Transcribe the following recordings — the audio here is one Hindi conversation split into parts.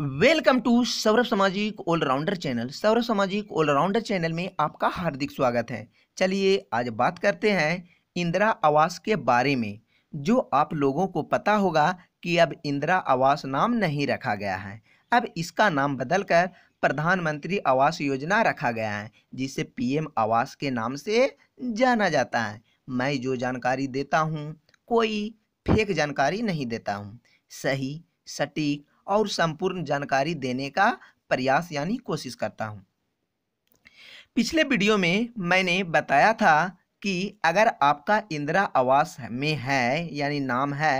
वेलकम टू सौरभ सामाजिक ऑलराउंडर चैनल सौरभ सामाजिक ऑलराउंडर चैनल में आपका हार्दिक स्वागत है चलिए आज बात करते हैं इंदिरा आवास के बारे में जो आप लोगों को पता होगा कि अब इंदिरा आवास नाम नहीं रखा गया है अब इसका नाम बदलकर प्रधानमंत्री आवास योजना रखा गया है जिसे पीएम आवास के नाम से जाना जाता है मैं जो जानकारी देता हूँ कोई फेक जानकारी नहीं देता हूँ सही सटीक और संपूर्ण जानकारी देने का प्रयास यानी कोशिश करता हूँ पिछले वीडियो में मैंने बताया था कि अगर आपका इंदिरा आवास में है यानी नाम है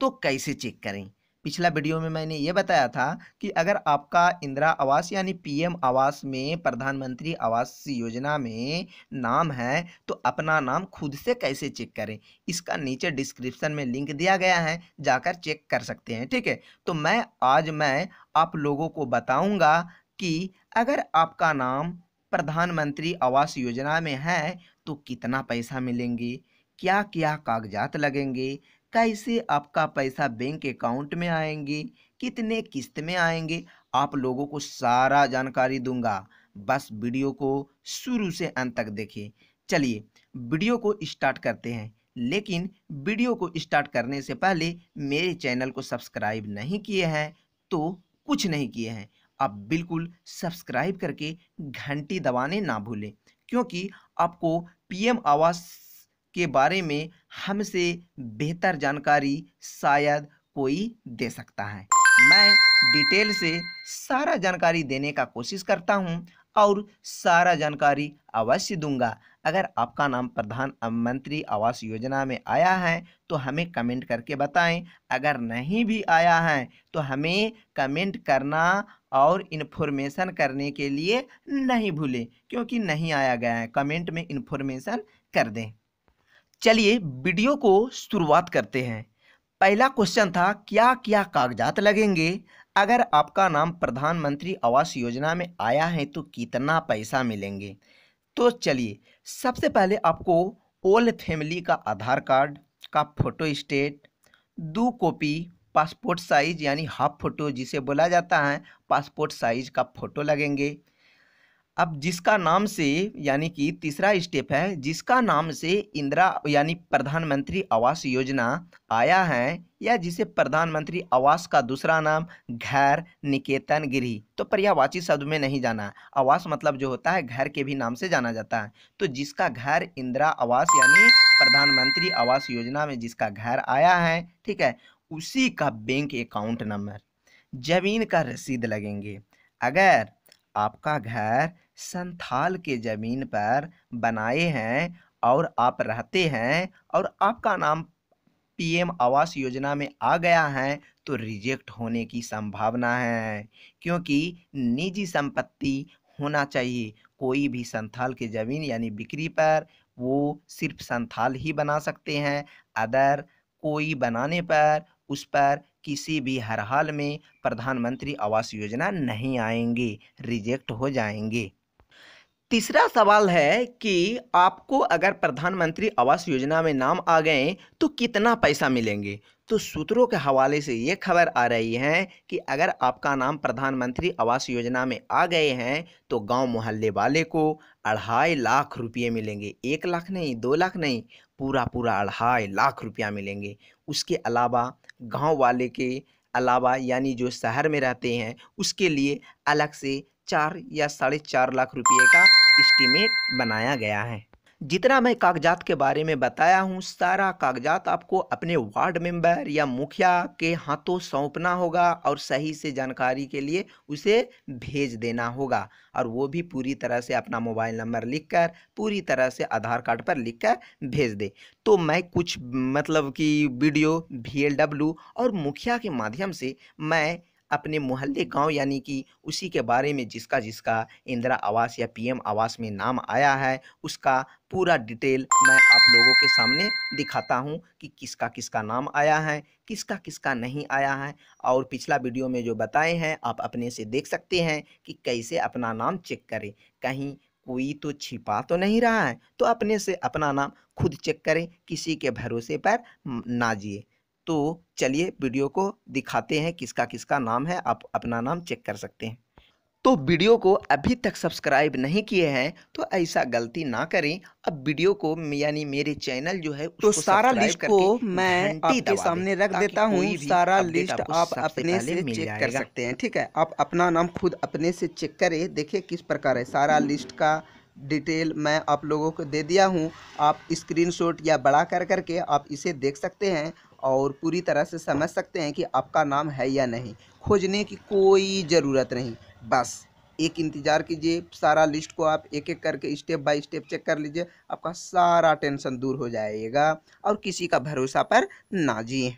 तो कैसे चेक करें पिछला वीडियो में मैंने ये बताया था कि अगर आपका इंदिरा आवास यानी पीएम आवास में प्रधानमंत्री आवास योजना में नाम है तो अपना नाम खुद से कैसे चेक करें इसका नीचे डिस्क्रिप्शन में लिंक दिया गया है जाकर चेक कर सकते हैं ठीक है तो मैं आज मैं आप लोगों को बताऊंगा कि अगर आपका नाम प्रधानमंत्री आवास योजना में है तो कितना पैसा मिलेंगे क्या क्या कागजात लगेंगे कैसे आपका पैसा बैंक अकाउंट में आएंगे कितने किस्त में आएंगे आप लोगों को सारा जानकारी दूंगा बस वीडियो को शुरू से अंत तक देखें चलिए वीडियो को स्टार्ट करते हैं लेकिन वीडियो को स्टार्ट करने से पहले मेरे चैनल को सब्सक्राइब नहीं किए हैं तो कुछ नहीं किए हैं आप बिल्कुल सब्सक्राइब करके घंटी दबाने ना भूलें क्योंकि आपको पीएम आवास के बारे में हमसे बेहतर जानकारी शायद कोई दे सकता है मैं डिटेल से सारा जानकारी देने का कोशिश करता हूँ और सारा जानकारी अवश्य दूंगा अगर आपका नाम प्रधान मंत्री आवास योजना में आया है तो हमें कमेंट करके बताएं अगर नहीं भी आया है तो हमें कमेंट करना और इन्फॉर्मेशन करने के लिए नहीं भूलें क्योंकि नहीं आया गया है कमेंट में इन्फॉर्मेशन कर दें चलिए वीडियो को शुरुआत करते हैं पहला क्वेश्चन था क्या क्या कागजात लगेंगे अगर आपका नाम प्रधानमंत्री आवास योजना में आया है तो कितना पैसा मिलेंगे तो चलिए सबसे पहले आपको ओल फैमिली का आधार कार्ड का फोटो स्टेट दो कॉपी पासपोर्ट साइज यानी हाफ फोटो जिसे बोला जाता है पासपोर्ट साइज का फोटो लगेंगे अब जिसका नाम से यानी कि तीसरा स्टेप है जिसका नाम से इंदिरा यानी प्रधानमंत्री आवास योजना आया है या जिसे प्रधानमंत्री आवास का दूसरा नाम घर निकेतन गृह तो पर्यावाची शब्द में नहीं जाना आवास मतलब जो होता है घर के भी नाम से जाना जाता है तो जिसका घर इंदिरा आवास यानी प्रधानमंत्री आवास योजना में जिसका घर आया है ठीक है उसी का बैंक अकाउंट नंबर जमीन का रसीद लगेंगे अगर आपका घर संथाल के ज़मीन पर बनाए हैं और आप रहते हैं और आपका नाम पीएम आवास योजना में आ गया है तो रिजेक्ट होने की संभावना है क्योंकि निजी संपत्ति होना चाहिए कोई भी संथाल के ज़मीन यानी बिक्री पर वो सिर्फ संथाल ही बना सकते हैं अदर कोई बनाने पर उस पर किसी भी हर हाल में प्रधानमंत्री आवास योजना नहीं आएंगे रिजेक्ट हो जाएंगे तीसरा सवाल है कि आपको अगर प्रधानमंत्री आवास योजना में नाम आ गए तो कितना पैसा मिलेंगे तो सूत्रों के हवाले से ये खबर आ रही है कि अगर आपका नाम प्रधानमंत्री आवास योजना में आ गए हैं तो गांव मोहल्ले वाले को अढ़ाई लाख रुपये मिलेंगे एक लाख नहीं दो लाख नहीं पूरा पूरा अढ़ाई लाख रुपया मिलेंगे उसके अलावा गाँव वाले के अलावा यानी जो शहर में रहते हैं उसके लिए अलग से चार या साढ़े चार लाख रुपये का इस्टीमेट बनाया गया है जितना मैं कागजात के बारे में बताया हूँ सारा कागजात आपको अपने वार्ड मेंबर या मुखिया के हाथों सौंपना होगा और सही से जानकारी के लिए उसे भेज देना होगा और वो भी पूरी तरह से अपना मोबाइल नंबर लिखकर पूरी तरह से आधार कार्ड पर लिखकर भेज दे तो मैं कुछ मतलब कि वीडियो वी और मुखिया के माध्यम से मैं अपने मोहल्ले गांव यानी कि उसी के बारे में जिसका जिसका इंदिरा आवास या पीएम आवास में नाम आया है उसका पूरा डिटेल मैं आप लोगों के सामने दिखाता हूं कि किसका किसका नाम आया है किसका किसका नहीं आया है और पिछला वीडियो में जो बताए हैं आप अपने से देख सकते हैं कि कैसे अपना नाम चेक करें कहीं कोई तो छिपा तो नहीं रहा है तो अपने से अपना नाम खुद चेक करें किसी के भरोसे पर ना जिए तो चलिए वीडियो को दिखाते हैं किसका किसका नाम है आप अपना नाम चेक कर सकते हैं तो वीडियो को अभी तक सब्सक्राइब नहीं किए हैं तो ऐसा गलती ना करें अब वीडियो को यानी मेरे चैनल जो है तो सारा लिस्ट को मैं आपके सामने रख देता हूँ सारा लिस्ट आप अपने से चेक कर सकते हैं ठीक है आप अपना नाम खुद अपने से चेक करें देखिए किस प्रकार है सारा लिस्ट का डिटेल मैं आप लोगों को दे दिया हूँ आप स्क्रीन या बड़ा कर करके आप इसे देख सकते हैं और पूरी तरह से समझ सकते हैं कि आपका नाम है या नहीं खोजने की कोई ज़रूरत नहीं बस एक इंतज़ार कीजिए सारा लिस्ट को आप एक एक करके स्टेप बाय स्टेप चेक कर लीजिए आपका सारा टेंशन दूर हो जाएगा और किसी का भरोसा पर ना जिए